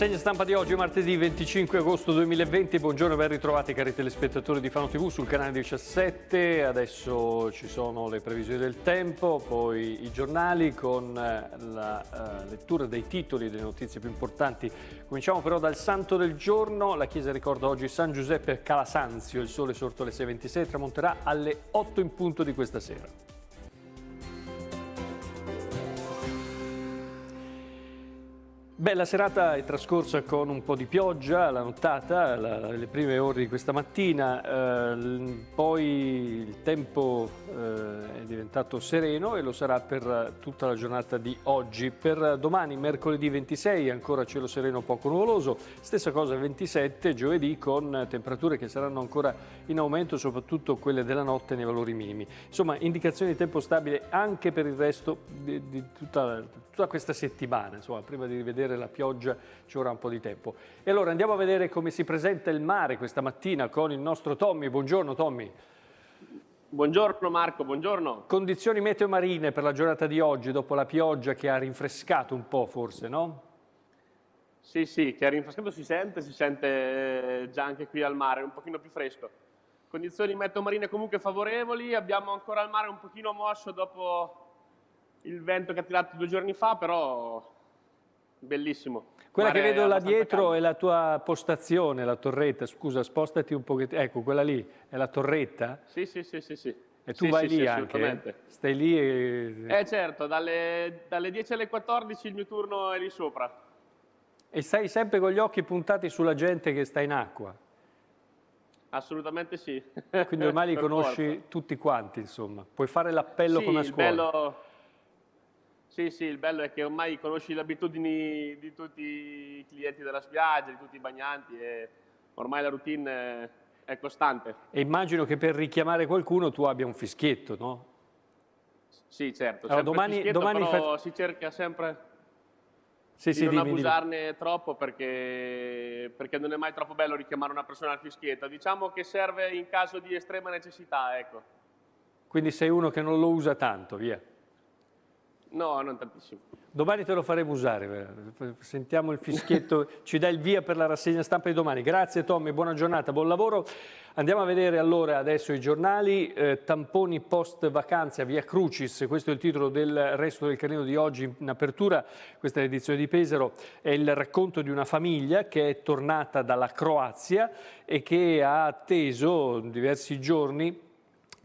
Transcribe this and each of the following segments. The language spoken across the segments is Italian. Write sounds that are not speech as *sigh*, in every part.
Rassegna stampa di oggi, martedì 25 agosto 2020. Buongiorno e ben ritrovati cari telespettatori di Fano TV sul canale 17. Adesso ci sono le previsioni del tempo, poi i giornali con eh, la uh, lettura dei titoli delle notizie più importanti. Cominciamo però dal santo del giorno. La Chiesa ricorda oggi San Giuseppe Calasanzio. Il sole sorto alle 6.26 tramonterà alle 8 in punto di questa sera. Beh, la serata è trascorsa con un po' di pioggia, la nottata, la, le prime ore di questa mattina, eh, poi il tempo eh, è diventato sereno e lo sarà per tutta la giornata di oggi. Per domani, mercoledì 26, ancora cielo sereno poco nuvoloso, stessa cosa 27, giovedì con temperature che saranno ancora in aumento, soprattutto quelle della notte nei valori minimi. Insomma, indicazioni di tempo stabile anche per il resto di, di tutta, tutta questa settimana, insomma, prima di rivedere vedere la pioggia ci vorrà un po' di tempo. E allora andiamo a vedere come si presenta il mare questa mattina con il nostro Tommy. Buongiorno Tommy. Buongiorno Marco, buongiorno. Condizioni meteo marine per la giornata di oggi dopo la pioggia che ha rinfrescato un po' forse, no? Sì, sì, che ha rinfrescato si sente, si sente eh, già anche qui al mare, un pochino più fresco. Condizioni meteo marine comunque favorevoli, abbiamo ancora il mare un pochino mosso dopo il vento che ha tirato due giorni fa, però bellissimo. Quella Mare che vedo là dietro calma. è la tua postazione, la torretta, scusa, spostati un pochettino, ecco, quella lì è la torretta? Sì, sì, sì, sì. sì. E tu sì, vai sì, lì sì, anche? Eh? Stai lì e... Eh certo, dalle, dalle 10 alle 14 il mio turno è lì sopra. E stai sempre con gli occhi puntati sulla gente che sta in acqua? Assolutamente sì. Quindi ormai li *laughs* conosci forza. tutti quanti, insomma. Puoi fare l'appello sì, come a scuola. Bello, sì, sì, il bello è che ormai conosci le abitudini di tutti i clienti della spiaggia, di tutti i bagnanti e ormai la routine è costante. E immagino che per richiamare qualcuno tu abbia un fischietto, no? Sì, certo. Allora, domani, domani fa... si cerca sempre sì, di non dimmi, abusarne dimmi. troppo perché, perché, non è mai troppo bello richiamare una persona al fischietto. Diciamo che serve in caso di estrema necessità, ecco. Quindi sei uno che non lo usa tanto, via. No, non tantissimo. Domani te lo faremo usare, eh. sentiamo il fischietto, *laughs* ci dà il via per la rassegna stampa di domani. Grazie Tommy, buona giornata, buon lavoro. Andiamo a vedere allora adesso i giornali, eh, tamponi post vacanza via Crucis, questo è il titolo del resto del carino di oggi in apertura, questa è l'edizione di Pesaro, è il racconto di una famiglia che è tornata dalla Croazia e che ha atteso diversi giorni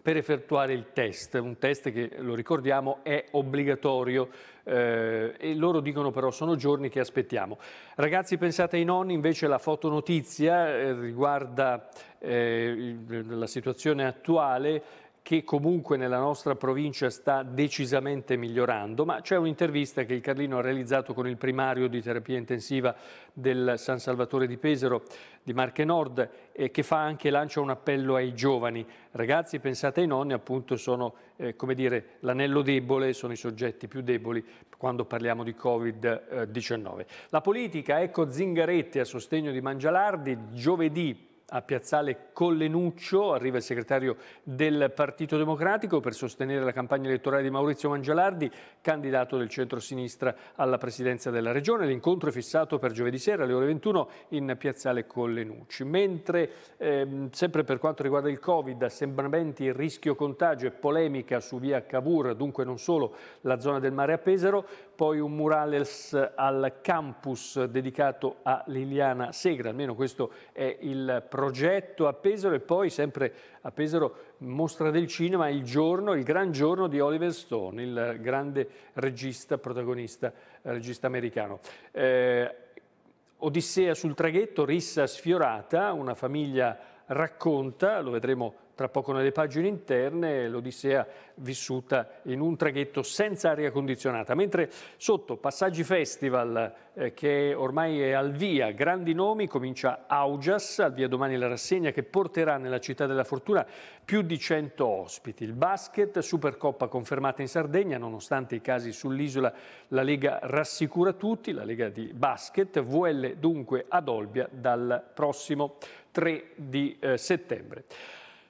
per effettuare il test, un test che, lo ricordiamo, è obbligatorio eh, e loro dicono però sono giorni che aspettiamo. Ragazzi pensate ai nonni, invece la fotonotizia eh, riguarda eh, la situazione attuale che comunque nella nostra provincia sta decisamente migliorando, ma c'è un'intervista che il Carlino ha realizzato con il primario di terapia intensiva del San Salvatore di Pesaro, di Marche Nord, eh, che fa anche, lancia un appello ai giovani. Ragazzi, pensate ai nonni, appunto sono, eh, come dire, l'anello debole, sono i soggetti più deboli quando parliamo di Covid-19. La politica, ecco Zingaretti a sostegno di Mangialardi, giovedì a Piazzale Collenuccio, arriva il segretario del Partito Democratico per sostenere la campagna elettorale di Maurizio Mangialardi, candidato del centro-sinistra alla presidenza della Regione. L'incontro è fissato per giovedì sera alle ore 21 in Piazzale Collenucci. Mentre, ehm, sempre per quanto riguarda il Covid, assembramenti, rischio contagio e polemica su via Cavour, dunque non solo la zona del mare a Pesaro, poi un murales al campus dedicato a Liliana Segra, almeno questo è il progetto a Pesaro e poi sempre a Pesaro Mostra del Cinema, il giorno, il gran giorno di Oliver Stone, il grande regista, protagonista, eh, regista americano. Eh, Odissea sul traghetto, rissa sfiorata, una famiglia racconta, lo vedremo tra poco nelle pagine interne l'Odissea vissuta in un traghetto senza aria condizionata, mentre sotto Passaggi Festival eh, che ormai è al via, grandi nomi, comincia Augias, al via domani la rassegna che porterà nella città della fortuna più di 100 ospiti. Il basket, Supercoppa confermata in Sardegna, nonostante i casi sull'isola la Lega rassicura tutti, la Lega di basket, VL dunque ad Olbia dal prossimo 3 di eh, settembre.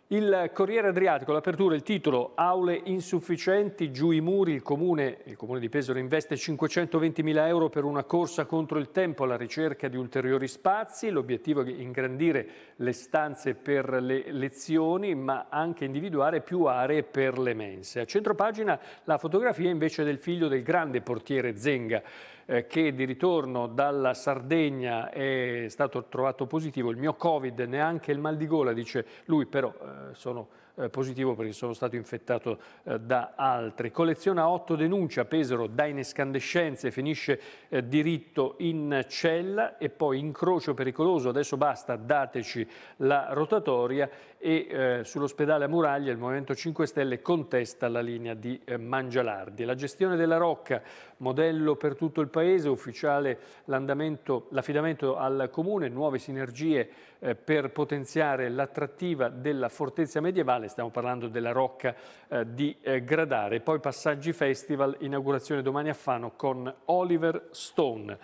Il Corriere Adriatico, l'apertura, il titolo Aule insufficienti, giù i muri, il comune, il comune di Pesaro investe 520.000 euro per una corsa contro il tempo alla ricerca di ulteriori spazi, l'obiettivo è ingrandire le stanze per le lezioni ma anche individuare più aree per le mense. A centropagina la fotografia invece del figlio del grande portiere Zenga eh, che di ritorno dalla Sardegna è stato trovato positivo, il mio Covid, neanche il mal di gola, dice lui, però eh, sono eh, positivo perché sono stato infettato eh, da altri. Colleziona otto denunce a Pesaro da inescandescenze, finisce eh, diritto in cella e poi incrocio pericoloso, adesso basta, dateci la rotatoria e eh, sull'ospedale a Muraglia il Movimento 5 Stelle contesta la linea di eh, Mangialardi. La gestione della Rocca, modello per tutto il Paese, ufficiale l'affidamento al Comune, nuove sinergie eh, per potenziare l'attrattiva della fortezza medievale, stiamo parlando della Rocca eh, di eh, Gradare, poi passaggi festival, inaugurazione domani a Fano con Oliver Stone.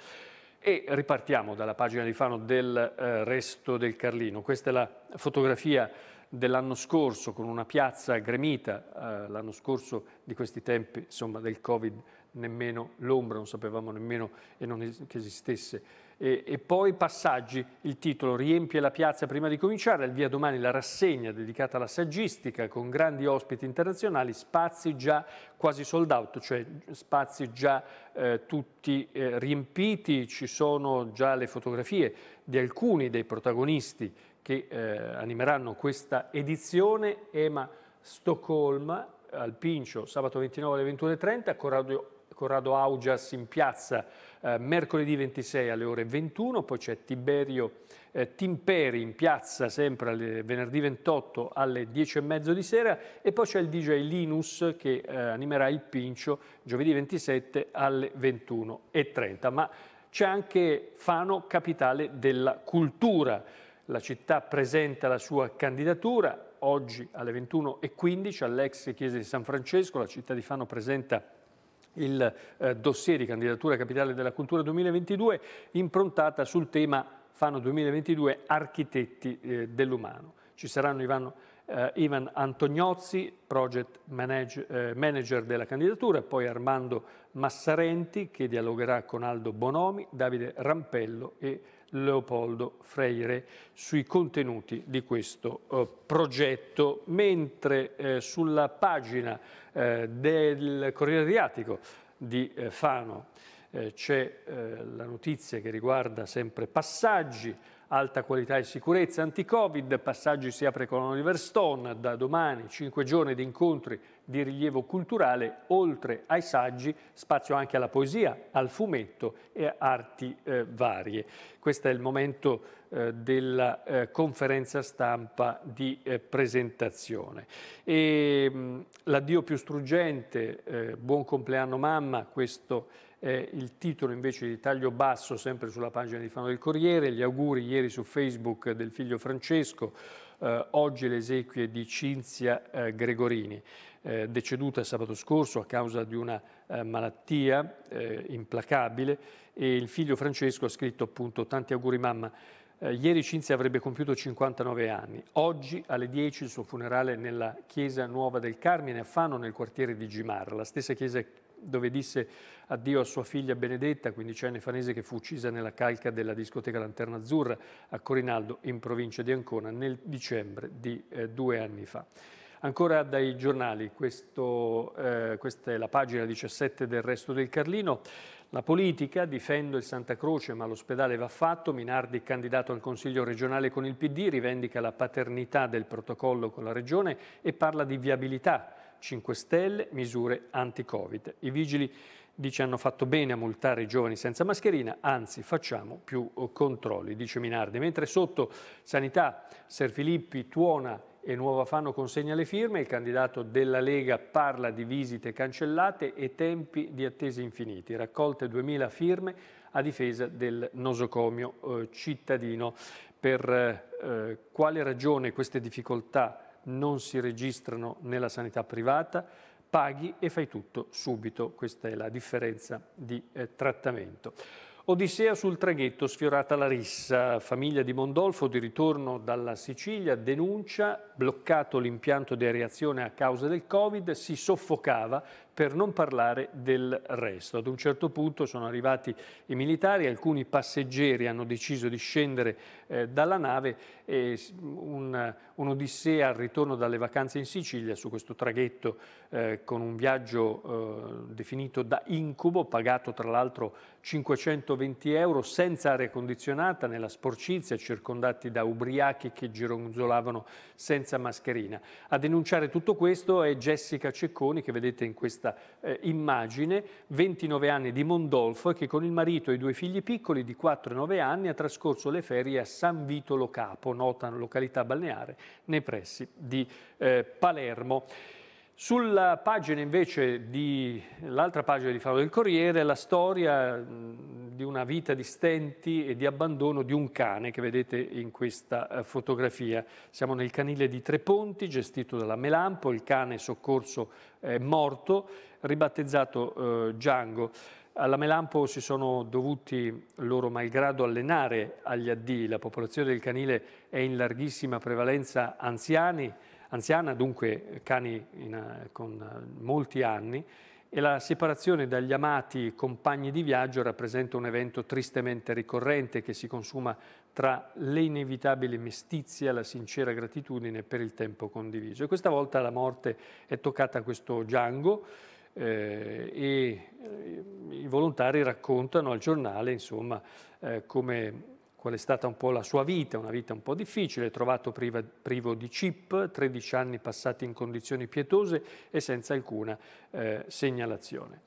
E ripartiamo dalla pagina di Fano del eh, resto del Carlino. Questa è la fotografia dell'anno scorso, con una piazza gremita, eh, l'anno scorso di questi tempi, insomma, del Covid, nemmeno l'ombra, non sapevamo nemmeno non es che esistesse. E, e, poi passaggi, il titolo Riempie la piazza prima di cominciare, al via domani la rassegna dedicata alla saggistica con grandi ospiti internazionali, spazi già quasi sold out, cioè spazi già eh, tutti eh, riempiti, ci sono già le fotografie di alcuni dei protagonisti che eh, animeranno questa edizione, EMA Stoccolma, al Pincio, sabato 29 alle 21.30, Corrado, Corrado Augias in piazza eh, mercoledì 26 alle ore 21, poi c'è Tiberio eh, Timperi in piazza sempre alle, venerdì 28 alle 10.30 di sera e poi c'è il DJ Linus che eh, animerà il Pincio giovedì 27 alle 21.30, ma c'è anche Fano Capitale della Cultura la città presenta la sua candidatura, oggi alle 21.15 all'ex chiesa di San Francesco, la città di Fano presenta il eh, dossier di candidatura capitale della cultura 2022 improntata sul tema Fano 2022 architetti eh, dell'umano. Ci saranno Ivano eh, Ivan Antoniozzi, project manage, eh, manager della candidatura, poi Armando Massarenti che dialogherà con Aldo Bonomi, Davide Rampello e Leopoldo Freire sui contenuti di questo eh, progetto, mentre eh, sulla pagina eh, del Corriere Adriatico di eh, Fano c'è la notizia che riguarda sempre passaggi, alta qualità e sicurezza anti-Covid, passaggi si apre con Oliver Stone, da domani cinque giorni di incontri di rilievo culturale, oltre ai saggi, spazio anche alla poesia, al fumetto e arti eh, varie. Questo è il momento eh, della eh, conferenza stampa di eh, presentazione. E, mm, l'addio più struggente, eh, buon compleanno mamma, questo è eh, il titolo invece di taglio basso sempre sulla pagina di Fano del Corriere, gli auguri ieri su Facebook del figlio Francesco, eh, oggi le esequie di Cinzia eh, Gregorini, eh, deceduta sabato scorso a causa di una eh, malattia eh, implacabile e il figlio Francesco ha scritto appunto tanti auguri mamma. Ieri Cinzia avrebbe compiuto 59 anni. Oggi alle 10 il suo funerale nella chiesa nuova del Carmine a Fano nel quartiere di Gimarra, la stessa chiesa dove disse addio a sua figlia Benedetta, quindicenne fanese, che fu uccisa nella calca della discoteca Lanterna Azzurra a Corinaldo, in provincia di Ancona, nel dicembre di eh, due anni fa. Ancora dai giornali, questo, eh, questa è la pagina 17 del Resto del Carlino, la politica, difendo il Santa Croce ma l'ospedale va fatto, Minardi candidato al Consiglio regionale con il PD, rivendica la paternità del protocollo con la Regione e parla di viabilità 5 Stelle, misure anti-Covid. I vigili dice hanno fatto bene a multare i giovani senza mascherina, anzi facciamo più eh, controlli, dice Minardi. Mentre sotto Sanità, Ser Filippi Tuona e Nuova Fano consegna le firme, il candidato della Lega parla di visite cancellate e tempi di attese infiniti, raccolte 2000 firme a difesa del nosocomio eh, cittadino. Per eh, eh quale ragione queste difficoltà non si registrano nella sanità privata, paghi e fai tutto subito. Questa è la differenza di eh, trattamento. Odissea sul traghetto, sfiorata la rissa. Famiglia di Mondolfo di ritorno dalla Sicilia denuncia bloccato l'impianto di areazione a causa del Covid, si soffocava per non parlare del resto. Ad un certo punto sono arrivati i militari, alcuni passeggeri hanno deciso di scendere eh, dalla nave e un'odissea al ritorno dalle vacanze in Sicilia su questo traghetto eh, con un viaggio eh, definito da incubo, pagato tra l'altro 520 euro, senza aria condizionata, nella sporcizia, circondati da ubriachi che gironzolavano senza mascherina. A denunciare tutto questo è Jessica Cecconi, che vedete in questa eh, immagine, 29 anni di Mondolfo, che con il marito e i due figli piccoli di 4 e 9 anni ha trascorso le ferie a San Vito Lo Capo, nota località balneare nei pressi di eh, Palermo. Sulla pagina invece di, l'altra pagina di Faro del Corriere, la storia di una vita di stenti e di abbandono di un cane che vedete in questa eh, fotografia. Siamo nel canile di Tre Ponti, gestito dalla Melampo, il cane soccorso è eh, morto, ribattezzato eh, Django. Alla Melampo si sono dovuti loro malgrado allenare agli addì, la popolazione del canile è in larghissima prevalenza anziani, anziana, dunque cani in, eh, con eh, molti anni, e la separazione dagli amati compagni di viaggio rappresenta un evento tristemente ricorrente che si consuma tra l'inevitabile mestizia e la sincera gratitudine per il tempo condiviso. E questa volta la morte è toccata a questo Django eh, e eh, i volontari raccontano al giornale insomma, eh, come qual è stata un po' la sua vita, una vita un po' difficile, trovato priva, privo di chip, 13 anni passati in condizioni pietose e senza alcuna eh, segnalazione.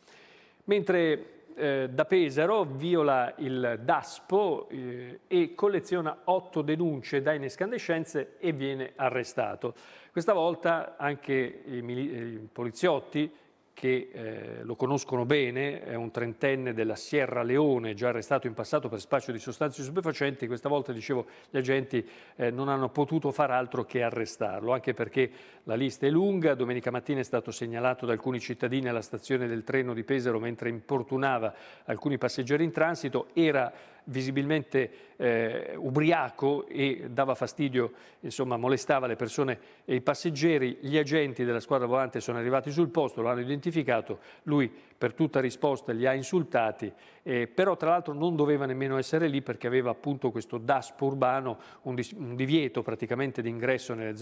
Mentre eh, da Pesaro viola il DASPO eh, e colleziona otto denunce da inescandescenze e viene arrestato. Questa volta anche i, i poliziotti che eh, lo conoscono bene, è un trentenne della Sierra Leone, già arrestato in passato per spaccio di sostanze stupefacenti, questa volta, dicevo, gli agenti eh, non hanno potuto far altro che arrestarlo, anche perché la lista è lunga, domenica mattina è stato segnalato da alcuni cittadini alla stazione del treno di Pesaro mentre importunava alcuni passeggeri in transito, era visibilmente eh, ubriaco e dava fastidio, insomma molestava le persone e i passeggeri, gli agenti della squadra volante sono arrivati sul posto, lo hanno identificato, lui per tutta risposta li ha insultati, eh, però tra l'altro non doveva nemmeno essere lì perché aveva appunto questo DASP urbano, un, dis- un divieto praticamente di ingresso eh,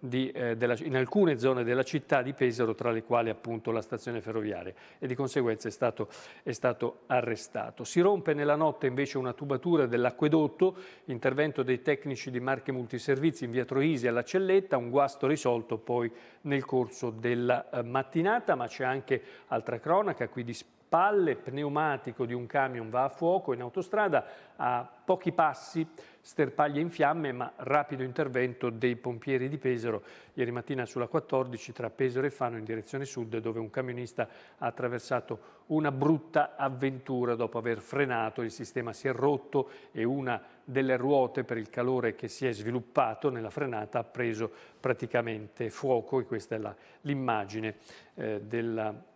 in alcune zone della città di Pesaro, tra le quali appunto la stazione ferroviaria e di conseguenza è stato, è stato arrestato. Si rompe nella notte invece una tubatura dell'acquedotto, intervento dei tecnici di Marche Multiservizi in via Troisi alla Celletta, un guasto risolto poi nel corso della eh, mattinata, ma c'è anche altra cronaca cronaca qui di spalle, pneumatico di un camion va a fuoco in autostrada, a pochi passi sterpaglia in fiamme, ma rapido intervento dei pompieri di Pesaro ieri mattina sulla 14 tra Pesaro e Fano in direzione sud, dove un camionista ha attraversato una brutta avventura dopo aver frenato, il sistema si è rotto e una delle ruote per il calore che si è sviluppato nella frenata ha preso praticamente fuoco e questa è l'immagine eh, della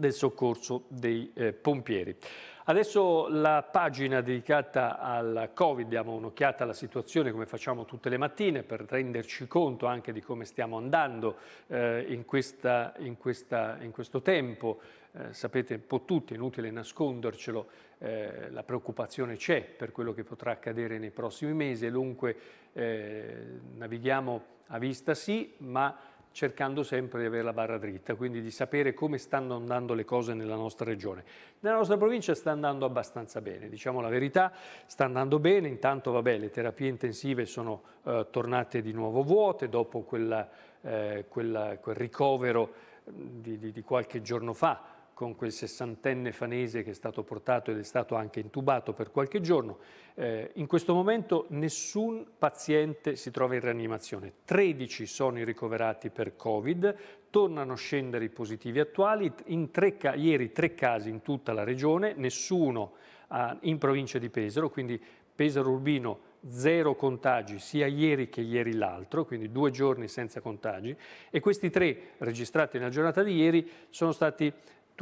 del soccorso dei eh, pompieri. Adesso la pagina dedicata al Covid, diamo un'occhiata alla situazione come facciamo tutte le mattine per renderci conto anche di come stiamo andando eh, in, questa, in, questa, in, questo tempo. Eh, sapete un po' tutti, è inutile nascondercelo, eh, la preoccupazione c'è per quello che potrà accadere nei prossimi mesi e dunque eh, navighiamo a vista sì, ma cercando sempre di avere la barra dritta, quindi di sapere come stanno andando le cose nella nostra regione. Nella nostra provincia sta andando abbastanza bene, diciamo la verità, sta andando bene, intanto vabbè, le terapie intensive sono eh, tornate di nuovo vuote dopo quella, eh, quella, quel ricovero mm, di, di, di qualche giorno fa, con quel sessantenne fanese che è stato portato ed è stato anche intubato per qualche giorno. Eh, in questo momento nessun paziente si trova in rianimazione, 13 sono i ricoverati per Covid, tornano a scendere i positivi attuali, tre, ieri tre casi in tutta la regione, nessuno ah, in provincia di Pesaro, quindi Pesaro Urbino zero contagi sia ieri che ieri l'altro, quindi due giorni senza contagi e questi tre registrati nella giornata di ieri sono stati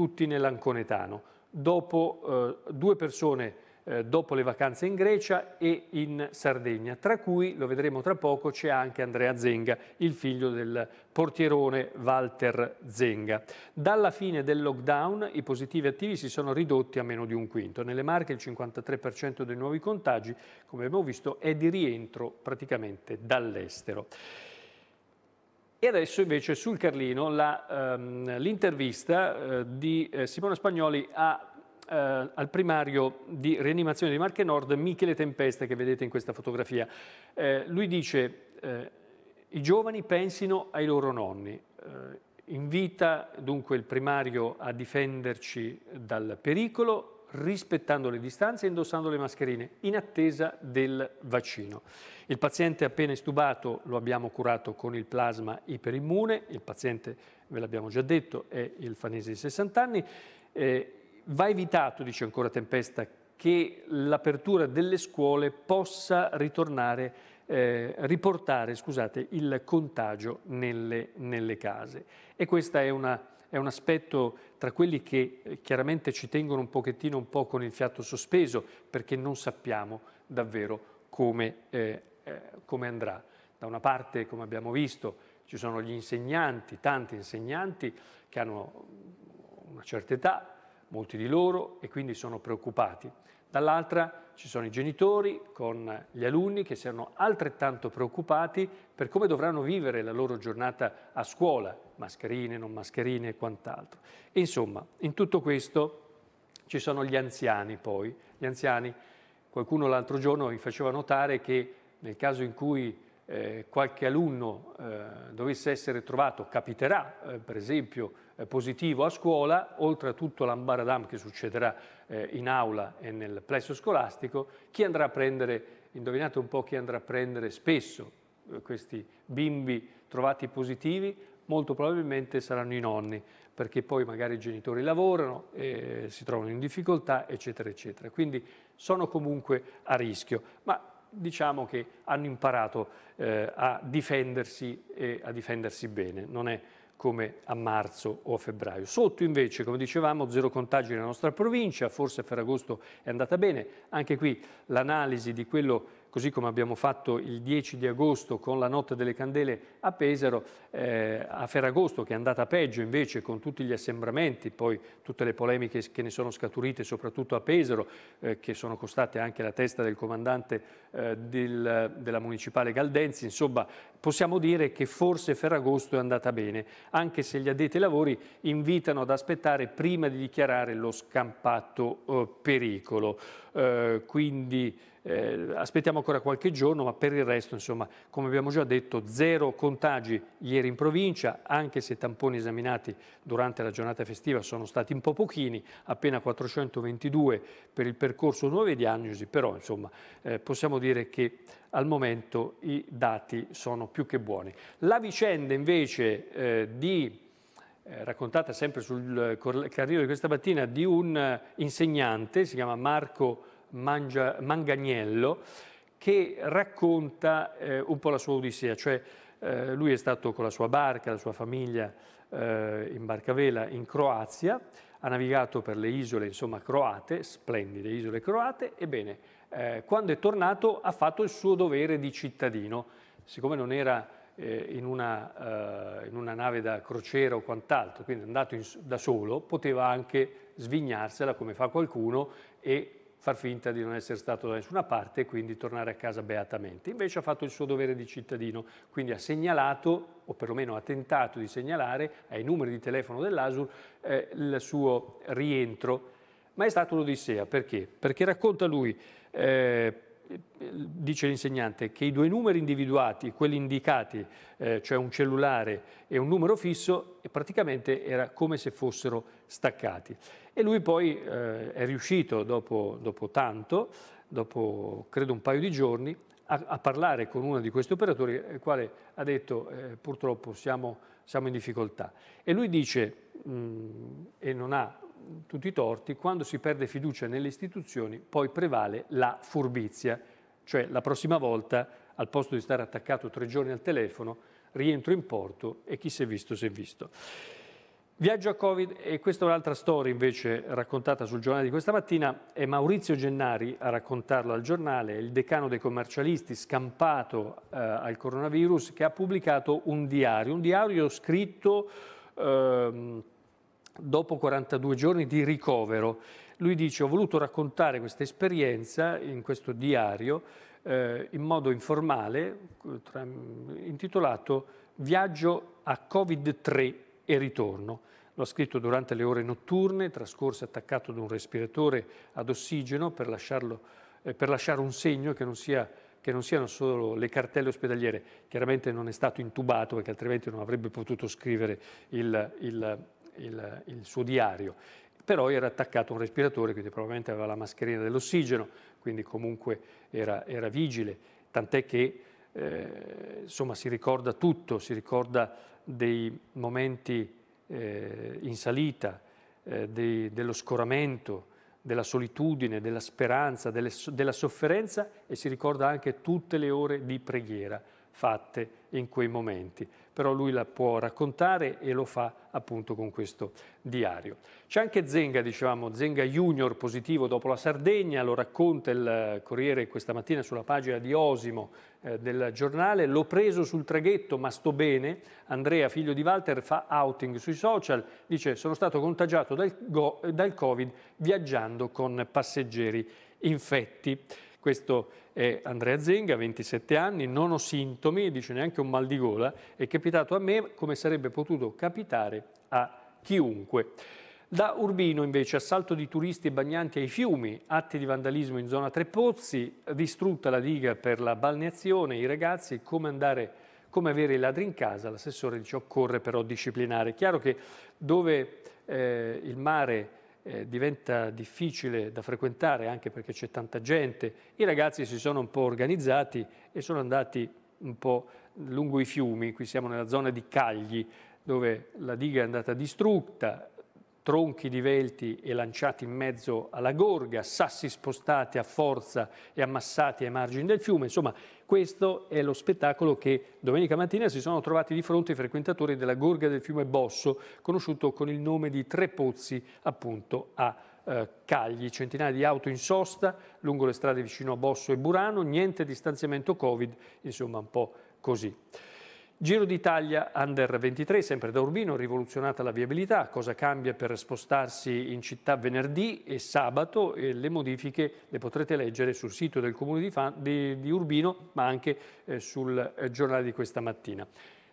tutti nell'Anconetano. Dopo, eh, due persone eh, dopo le vacanze in Grecia e in Sardegna, tra cui, lo vedremo tra poco, c'è anche Andrea Zenga, il figlio del portierone Walter Zenga. Dalla fine del lockdown i positivi attivi si sono ridotti a meno di un quinto. Nelle Marche il 53% dei nuovi contagi, come abbiamo visto, è di rientro praticamente dall'estero. E adesso invece sul Carlino ehm, l'intervista ehm, eh, di eh, Simone Spagnoli a, eh, al primario di rianimazione di Marche Nord, Michele Tempeste, che vedete in questa fotografia. Eh, lui dice eh, i giovani pensino ai loro nonni. Eh, invita dunque il primario a difenderci dal pericolo rispettando le distanze e indossando le mascherine in attesa del vaccino. Il paziente appena estubato lo abbiamo curato con il plasma iperimmune, il paziente, ve l'abbiamo già detto, è il fanese di 60 anni. Eh, va evitato, dice ancora Tempesta, che l'apertura delle scuole possa ritornare, eh, riportare scusate, il contagio nelle, nelle case. E questa è una è un aspetto tra quelli che eh, chiaramente ci tengono un pochettino un po' con il fiato sospeso perché non sappiamo davvero come, eh, eh, come andrà. Da una parte, come abbiamo visto, ci sono gli insegnanti, tanti insegnanti che hanno una certa età, molti di loro, e quindi sono preoccupati. Dall'altra ci sono i genitori con gli alunni che siano altrettanto preoccupati per come dovranno vivere la loro giornata a scuola, mascherine, non mascherine e quant'altro. Insomma, in tutto questo ci sono gli anziani poi. Gli anziani, qualcuno l'altro giorno mi faceva notare che nel caso in cui eh, qualche alunno eh, dovesse essere trovato, capiterà eh, per esempio eh, positivo a scuola, oltre a tutto l'ambaradam che succederà eh, in aula e nel plesso scolastico, chi andrà a prendere, indovinate un po' chi andrà a prendere spesso eh, questi bimbi trovati positivi, molto probabilmente saranno i nonni, perché poi magari i genitori lavorano, e si trovano in difficoltà, eccetera, eccetera. Quindi sono comunque a rischio. Ma diciamo che hanno imparato eh, a difendersi e a difendersi bene, non è come a marzo o a febbraio. Sotto invece, come dicevamo, zero contagi nella nostra provincia, forse a Ferragosto è andata bene, anche qui l'analisi di quello così come abbiamo fatto il 10 di agosto con la notte delle candele a Pesaro, eh, a Ferragosto che è andata peggio invece con tutti gli assembramenti, poi tutte le polemiche che ne sono scaturite soprattutto a Pesaro, eh, che sono costate anche la testa del comandante eh, del, della municipale Galdenzi, insomma possiamo dire che forse Ferragosto è andata bene, anche se gli addetti ai lavori invitano ad aspettare prima di dichiarare lo scampato eh, pericolo. Eh, quindi eh, aspettiamo ancora qualche giorno, ma per il resto, insomma, come abbiamo già detto, zero contagi ieri in provincia, anche se i tamponi esaminati durante la giornata festiva sono stati un po' pochini, appena 422 per il percorso nuove diagnosi, però insomma, eh, possiamo dire che al momento i dati sono più che buoni. La vicenda invece eh, di, eh, raccontata sempre sul carrino di questa mattina, di un eh, insegnante, si chiama Marco Mangia, Manganiello, che racconta eh, un po' la sua odissea, cioè eh, lui è stato con la sua barca, la sua famiglia eh, in barcavela in Croazia, ha navigato per le isole insomma, croate, splendide isole croate, ebbene eh, quando è tornato ha fatto il suo dovere di cittadino siccome non era eh, in una, eh, in, una, nave da crociera o quant'altro, quindi andato in, da solo, poteva anche svignarsela come fa qualcuno e far finta di non essere stato da nessuna parte e quindi tornare a casa beatamente. Invece ha fatto il suo dovere di cittadino, quindi ha segnalato, o perlomeno ha tentato di segnalare ai numeri di telefono dell'ASUR eh, il suo rientro. Ma è stato un'odissea, perché? Perché racconta lui, eh, dice l'insegnante che i due numeri individuati, quelli indicati, eh, cioè un cellulare e un numero fisso, praticamente era come se fossero staccati. E lui poi eh, è riuscito, dopo, dopo, tanto, dopo credo un paio di giorni, a, a, parlare con uno di questi operatori, il quale ha detto eh, purtroppo siamo, siamo, in difficoltà. E lui dice, mh, mm, e non ha tutti i torti, quando si perde fiducia nelle istituzioni poi prevale la furbizia, cioè la prossima volta al posto di stare attaccato tre giorni al telefono rientro in porto e chi si è visto si è visto. Viaggio a Covid, e questa è un'altra storia invece raccontata sul giornale di questa mattina, è Maurizio Gennari a raccontarlo al giornale, il decano dei commercialisti scampato eh, al coronavirus che ha pubblicato un diario, un diario scritto... Ehm, dopo 42 giorni di ricovero. Lui dice ho voluto raccontare questa esperienza in questo diario eh, in modo informale tra, intitolato Viaggio a Covid-3 e ritorno. L'ho scritto durante le ore notturne, trascorse attaccato ad un respiratore ad ossigeno per, lasciarlo, eh, per lasciare un segno che non, sia, che non siano solo le cartelle ospedaliere. Chiaramente non è stato intubato perché altrimenti non avrebbe potuto scrivere il, il il, il suo diario però era attaccato a un respiratore, quindi probabilmente aveva la mascherina dell'ossigeno, quindi comunque era, era vigile, tant'è che eh, insomma, si ricorda tutto, si ricorda dei momenti eh, in salita, eh, dei, dello scoramento, della solitudine, della speranza, delle, della sofferenza e si ricorda anche tutte le ore di preghiera fatte in quei momenti. Però lui la può raccontare e lo fa appunto con questo diario. C'è anche Zenga, dicevamo, Zenga Junior positivo dopo la Sardegna, lo racconta il Corriere questa mattina sulla pagina di Osimo eh, del giornale. L'ho preso sul traghetto, ma sto bene. Andrea, figlio di Walter, fa outing sui social, dice sono stato contagiato dal, dal Covid viaggiando con passeggeri infetti. Questo è Andrea Zenga, 27 anni, non ho sintomi, dice neanche un mal di gola, è capitato a me come sarebbe potuto capitare a chiunque. Da Urbino invece assalto di turisti e bagnanti ai fiumi, atti di vandalismo in zona Tre Pozzi, distrutta la diga per la balneazione, i ragazzi, come andare come avere i ladri in casa, l'assessore dice occorre però disciplinare. È Chiaro che dove eh, il mare eh, diventa difficile da frequentare anche perché c'è tanta gente, i ragazzi si sono un po' organizzati e sono andati un po' lungo i fiumi, qui siamo nella zona di Cagli, dove la diga è andata distrutta tronchi divelti e lanciati in mezzo alla gorga, sassi spostati a forza e ammassati ai margini del fiume. Insomma, questo è lo spettacolo che domenica mattina si sono trovati di fronte i frequentatori della gorga del fiume Bosso, conosciuto con il nome di Tre Pozzi, appunto a eh, Cagli, centinaia di auto in sosta lungo le strade vicino a Bosso e Burano, niente distanziamento Covid, insomma un po' così. Giro d'Italia Under 23, sempre da Urbino, rivoluzionata la viabilità, cosa cambia per spostarsi in città venerdì e sabato e le modifiche le potrete leggere sul sito del Comune di, Fan, di, di Urbino ma anche eh, sul eh, giornale di questa mattina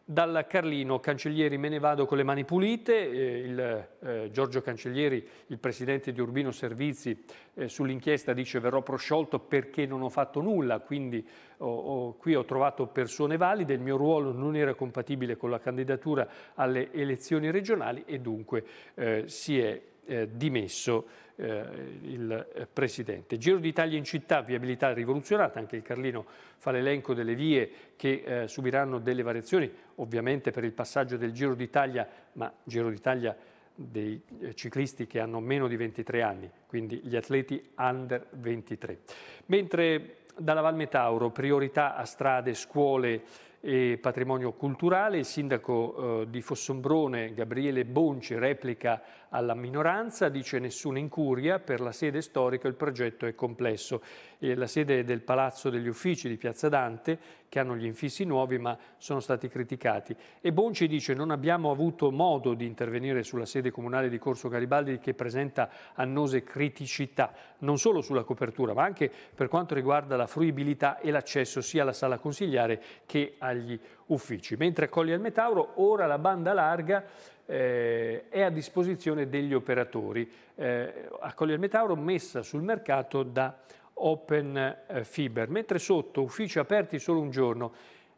dal Carlino, Cancellieri me ne vado con le mani pulite, eh, il, eh, Giorgio Cancellieri, il presidente di Urbino Servizi, eh, sull'inchiesta dice verrò prosciolto perché non ho fatto nulla, quindi ho, ho, qui ho trovato persone valide, il mio ruolo non era compatibile con la candidatura alle elezioni regionali e dunque eh, si è eh, dimesso eh, il eh, Presidente. Giro d'Italia in città, viabilità rivoluzionata, anche il Carlino fa l'elenco delle vie che eh, subiranno delle variazioni, ovviamente per il passaggio del Giro d'Italia, ma Giro d'Italia dei eh, ciclisti che hanno meno di 23 anni, quindi gli atleti under 23. Mentre dalla Val Metauro priorità a strade, scuole e patrimonio culturale, il sindaco eh, di Fossombrone Gabriele Bonci replica alla minoranza, dice nessuno incuria, per la sede storica il progetto è complesso. E la sede del Palazzo degli Uffici di Piazza Dante, che hanno gli infissi nuovi ma sono stati criticati. E Bonci dice non abbiamo avuto modo di intervenire sulla sede comunale di Corso Garibaldi che presenta annose criticità, non solo sulla copertura ma anche per quanto riguarda la fruibilità e l'accesso sia alla sala consigliare che agli uffici uffici. Mentre Colli il Metauro ora la banda larga eh, è a disposizione degli operatori. Eh, a Colli Metauro messa sul mercato da Open eh, Fiber, mentre sotto uffici aperti solo un giorno.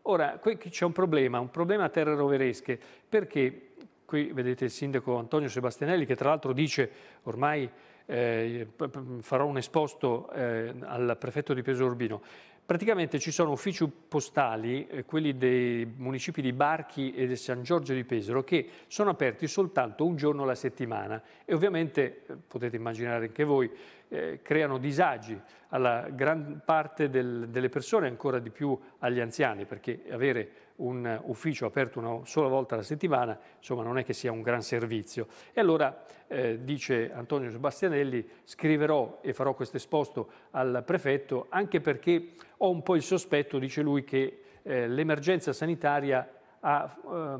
Ora, qui c'è un problema, un problema a terre roveresche, perché qui vedete il sindaco Antonio Sebastianelli che tra l'altro dice ormai eh, farò un esposto eh, al prefetto di Peso Pesorbino, Praticamente ci sono uffici postali, eh, quelli dei municipi di Barchi e di San Giorgio di Pesaro, che sono aperti soltanto un giorno alla settimana e ovviamente, eh, potete immaginare anche voi, eh, creano disagi alla gran parte del, delle persone, ancora di più agli anziani, perché avere un ufficio aperto una sola volta alla settimana insomma, non è che sia un gran servizio. E allora, eh, dice Antonio Sebastianelli, scriverò e farò questo esposto al prefetto anche perché ho un po' il sospetto, dice lui, che eh, l'emergenza sanitaria ha, eh,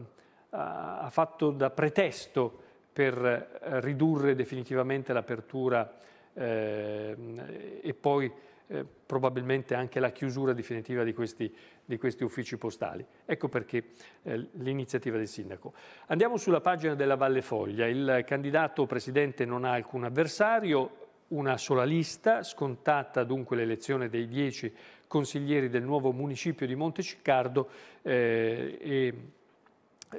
ha fatto da pretesto per eh, ridurre definitivamente l'apertura Ehm, e poi eh, probabilmente anche la chiusura definitiva di questi, di questi uffici postali. Ecco perché eh, l'iniziativa del sindaco. Andiamo sulla pagina della Valle Foglia. Il candidato presidente non ha alcun avversario, una sola lista, scontata dunque l'elezione dei dieci consiglieri del nuovo municipio di Monteciccardo eh, e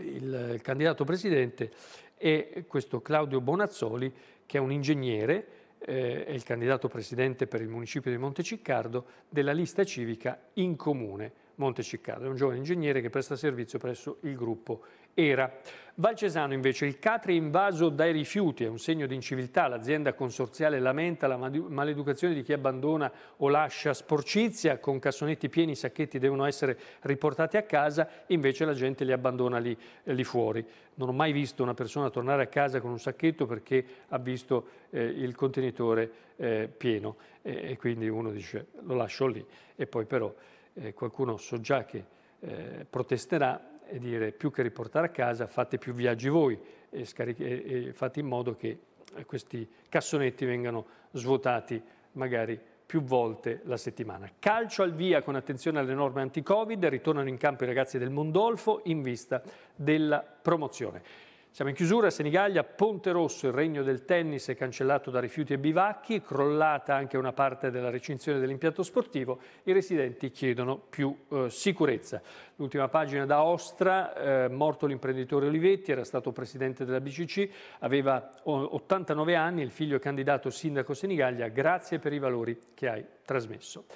il candidato presidente è questo Claudio Bonazzoli che è un ingegnere eh, è il candidato presidente per il municipio di Monteciccardo, della lista civica in comune Monteciccardo. È un giovane ingegnere che presta servizio presso il gruppo era. Valcesano invece, il Catri invaso dai rifiuti, è un segno di inciviltà, l'azienda consorziale lamenta la maleducazione di chi abbandona o lascia sporcizia, con cassonetti pieni i sacchetti devono essere riportati a casa, invece la gente li abbandona lì, eh, lì fuori. Non ho mai visto una persona tornare a casa con un sacchetto perché ha visto eh, il contenitore eh, pieno e, e, quindi uno dice lo lascio lì e poi però eh, qualcuno so già che eh, protesterà e dire più che riportare a casa fate più viaggi voi e, e, e fate in modo che eh, questi cassonetti vengano svuotati magari più volte la settimana. Calcio al via con attenzione alle norme anti-Covid, ritornano in campo i ragazzi del Mondolfo in vista della promozione. Siamo in chiusura, Senigallia, Ponte Rosso, il regno del tennis è cancellato da rifiuti e bivacchi, crollata anche una parte della recinzione dell'impianto sportivo, i residenti chiedono più eh, sicurezza. L'ultima pagina da Ostra, eh, morto l'imprenditore Olivetti, era stato presidente della BCC, aveva 89 anni, il figlio è candidato sindaco Senigallia, grazie per i valori che hai trasmesso.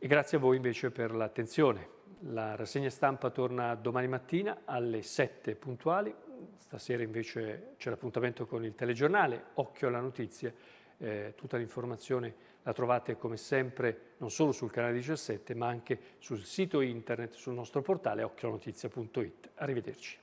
E grazie a voi invece per l'attenzione. La rassegna stampa torna domani mattina alle 7 puntuali stasera invece c'è l'appuntamento con il telegiornale, occhio alla notizia, eh, tutta l'informazione la trovate come sempre non solo sul canale 17 ma anche sul sito internet, sul nostro portale occhionotizia.it. Arrivederci.